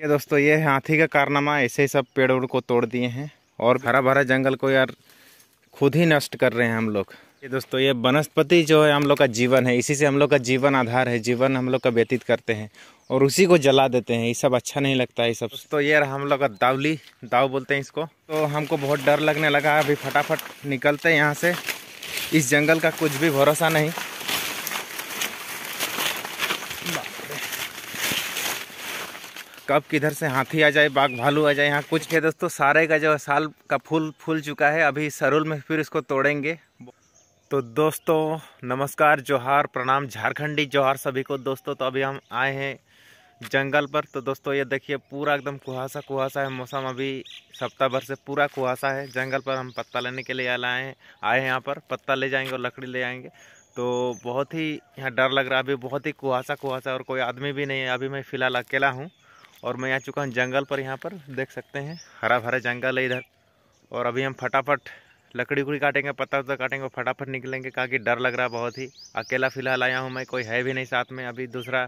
ये दोस्तों ये हाथी का कारनामा ऐसे ही सब पेड़ उड़ को तोड़ दिए हैं और हरा भरा जंगल को यार खुद ही नष्ट कर रहे हैं हम लोग ये दोस्तों ये वनस्पति जो है हम लोग का जीवन है इसी से हम लोग का जीवन आधार है जीवन हम लोग का व्यतीत करते हैं और उसी को जला देते हैं ये सब अच्छा नहीं लगता है ये सब तो ये हम लोग का दावली दाव बोलते हैं इसको तो हमको बहुत डर लगने लगा अभी फटाफट निकलते हैं यहाँ से इस जंगल का कुछ भी भरोसा नहीं कब किधर से हाथी आ जाए बाघ भालू आ जाए यहाँ कुछ है दोस्तों सारे का जो साल का फूल फूल चुका है अभी सरुल में फिर इसको तोड़ेंगे तो दोस्तों नमस्कार जोहार प्रणाम झारखंडी जोहार सभी को दोस्तों तो अभी हम आए हैं जंगल पर तो दोस्तों ये देखिए पूरा एकदम कुहासा कुहासा है मौसम अभी सप्ताह भर से पूरा कुहासा है जंगल पर हम पत्ता लेने के लिए आए हैं आए हैं यहाँ पर पत्ता ले जाएंगे और लकड़ी ले आएंगे तो बहुत ही यहाँ डर लग रहा है अभी बहुत ही कुहासा कुहासा और कोई आदमी भी नहीं है अभी मैं फ़िलहाल अकेला हूँ और मैं आ चुका हूँ जंगल पर यहाँ पर देख सकते हैं हरा भरा जंगल है इधर और अभी हम फटाफट लकड़ी उकड़ी काटेंगे पत्ता उत्ता काटेंगे फटाफट निकलेंगे कहा कि डर लग रहा बहुत ही अकेला फ़िलहाल आया हूँ मैं कोई है भी नहीं साथ में अभी दूसरा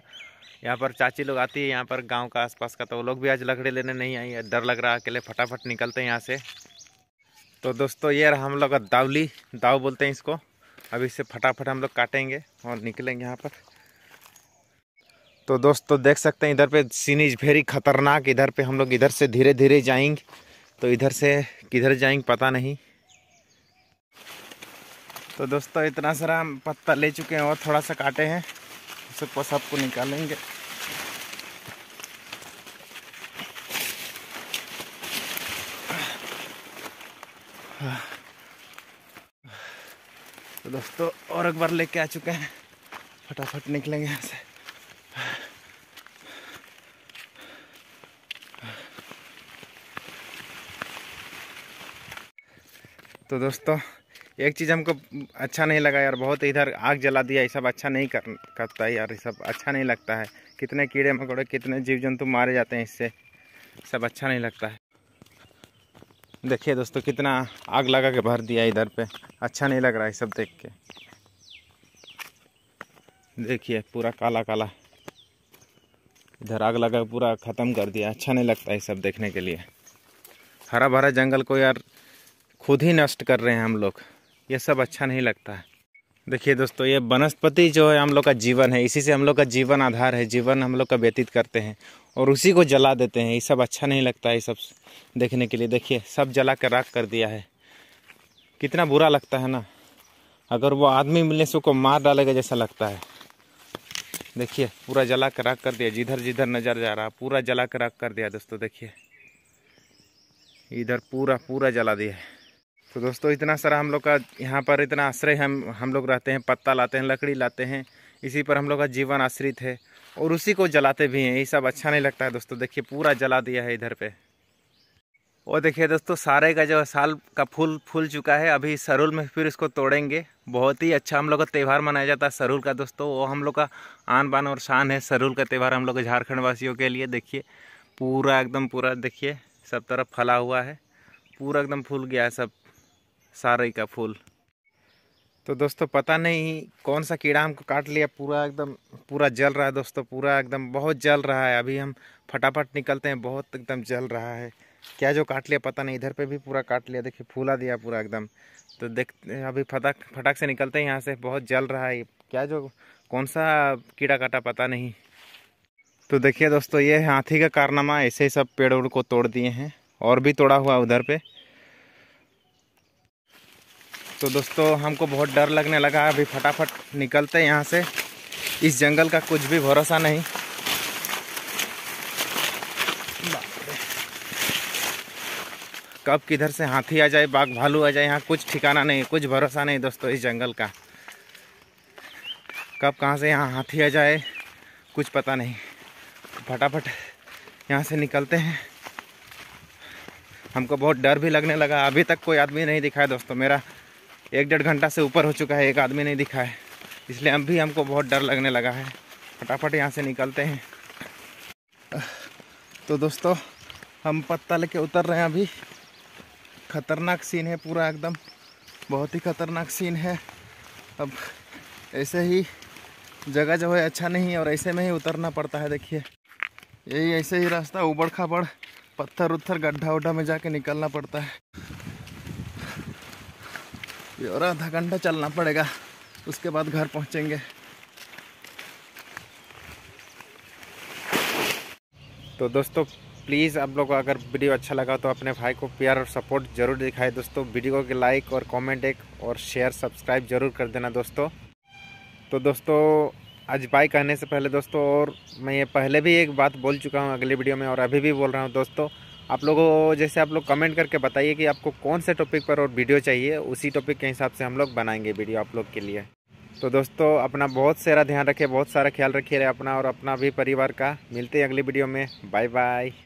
यहाँ पर चाची लोग आती है यहाँ पर गांव का आसपास का तो वो लोग भी आज लकड़ी लेने नहीं आई है डर लग रहा है अकेले फटाफट निकलते हैं यहाँ से तो दोस्तों ये रहा हम लोग का दावली दाव बोलते हैं इसको अभी इससे फटाफट हम लोग काटेंगे और निकलेंगे यहाँ पर तो दोस्तों देख सकते हैं इधर पे इज वेरी ख़तरनाक इधर पे हम लोग इधर से धीरे धीरे जाएंगे तो इधर से किधर जाएंगे पता नहीं तो दोस्तों इतना सारा हम पत्ता ले चुके हैं और थोड़ा सा काटे हैं सबको सबको निकालेंगे तो दोस्तों और एक बार लेके आ चुके हैं फटाफट निकलेंगे यहाँ से तो दोस्तों एक चीज़ हमको अच्छा नहीं लगा यार बहुत इधर आग जला दिया ये सब अच्छा नहीं कर करता यार ये सब अच्छा नहीं लगता है कितने कीड़े मकोड़े कितने जीव जंतु मारे जाते हैं इससे सब अच्छा नहीं लगता है देखिए दोस्तों कितना आग लगा के भर दिया इधर पे अच्छा नहीं लग रहा है सब देख के देखिए पूरा काला काला इधर आग लगा पूरा ख़त्म कर दिया अच्छा नहीं लगता है सब देखने के लिए हरा भरा जंगल को यार खुद ही नष्ट कर रहे हैं हम लोग ये सब अच्छा नहीं लगता है देखिए दोस्तों ये वनस्पति जो है हम लोग का जीवन है इसी से हम लोग का जीवन आधार है जीवन हम लोग का व्यतीत करते हैं और उसी को जला देते हैं ये सब अच्छा नहीं लगता है ये सब देखने के लिए देखिए सब जला कर राख कर दिया है कितना बुरा लगता है ना अगर वो आदमी मिलने से उसको मार डालेगा जैसा लगता है देखिए पूरा जला कर राख कर दिया जिधर जिधर नज़र जा रहा पूरा जला कर राख कर दिया दोस्तों देखिए इधर पूरा पूरा जला दिया है तो दोस्तों इतना सारा हम लोग का यहाँ पर इतना आश्रय हम हम लोग रहते हैं पत्ता लाते हैं लकड़ी लाते हैं इसी पर हम लोग का जीवन आश्रित है और उसी को जलाते भी हैं ये सब अच्छा नहीं लगता है दोस्तों देखिए पूरा जला दिया है इधर पे और देखिए दोस्तों सारे का जो साल का फूल फूल चुका है अभी सरूल में फिर इसको तोड़ेंगे बहुत ही अच्छा हम लोग का त्यौहार मनाया जाता है सरूल का दोस्तों वो हम लोग का आन बान और शान है सरूल का त्यौहार हम लोग झारखंड वासियों के लिए देखिए पूरा एकदम पूरा देखिए सब तरफ फला हुआ है पूरा एकदम फूल गया है सब सारे का फूल तो दोस्तों पता नहीं कौन सा कीड़ा हमको काट लिया पूरा एकदम पूरा जल रहा है दोस्तों पूरा एकदम बहुत जल रहा है अभी हम फटाफट निकलते हैं बहुत एकदम जल रहा है क्या जो काट लिया पता नहीं इधर पे भी पूरा काट लिया देखिए फूला दिया पूरा एकदम तो देख अभी फटाक फटाक से निकलते हैं यहाँ से बहुत जल रहा है क्या जो कौन सा कीड़ा काटा पता नहीं तो देखिए दोस्तों ये हाथी का कारनामा ऐसे ही सब पेड़ को तोड़ दिए हैं और भी तोड़ा हुआ उधर पर तो दोस्तों हमको बहुत डर लगने लगा अभी फटाफट निकलते यहाँ से इस जंगल का कुछ भी भरोसा नहीं कब किधर से हाथी आ जाए बाघ भालू आ जाए यहाँ कुछ ठिकाना नहीं कुछ भरोसा नहीं दोस्तों इस जंगल का कब कहाँ से यहाँ हाथी आ जाए कुछ पता नहीं फटाफट यहाँ से निकलते हैं हमको बहुत डर भी लगने लगा अभी तक कोई आदमी नहीं दिखाया दोस्तों मेरा एक डेढ़ घंटा से ऊपर हो चुका है एक आदमी नहीं दिखा है इसलिए अब भी हमको बहुत डर लगने लगा है फटाफट यहाँ से निकलते हैं तो दोस्तों हम पत्ता लेके उतर रहे हैं अभी खतरनाक सीन है पूरा एकदम बहुत ही खतरनाक सीन है अब ऐसे ही जगह जो है अच्छा नहीं है और ऐसे में ही उतरना पड़ता है देखिए यही ऐसे ही रास्ता उबड़ खाबड़ पत्थर उत्थर गड्ढा उड्ढा में जाके निकलना पड़ता है ये और आधा घंटा चलना पड़ेगा उसके बाद घर पहुंचेंगे तो दोस्तों प्लीज़ आप लोग को अगर वीडियो अच्छा लगा तो अपने भाई को प्यार और सपोर्ट जरूर दिखाए दोस्तों वीडियो के लाइक और कमेंट एक और शेयर सब्सक्राइब जरूर कर देना दोस्तों तो दोस्तों आज बाय कहने से पहले दोस्तों और मैं ये पहले भी एक बात बोल चुका हूँ अगली वीडियो में और अभी भी बोल रहा हूँ दोस्तों आप लोगों जैसे आप लोग कमेंट करके बताइए कि आपको कौन से टॉपिक पर और वीडियो चाहिए उसी टॉपिक के हिसाब से हम लोग बनाएंगे वीडियो आप लोग के लिए तो दोस्तों अपना बहुत सारा ध्यान रखिए बहुत सारा ख्याल रखिए अपना और अपना भी परिवार का मिलते हैं अगली वीडियो में बाय बाय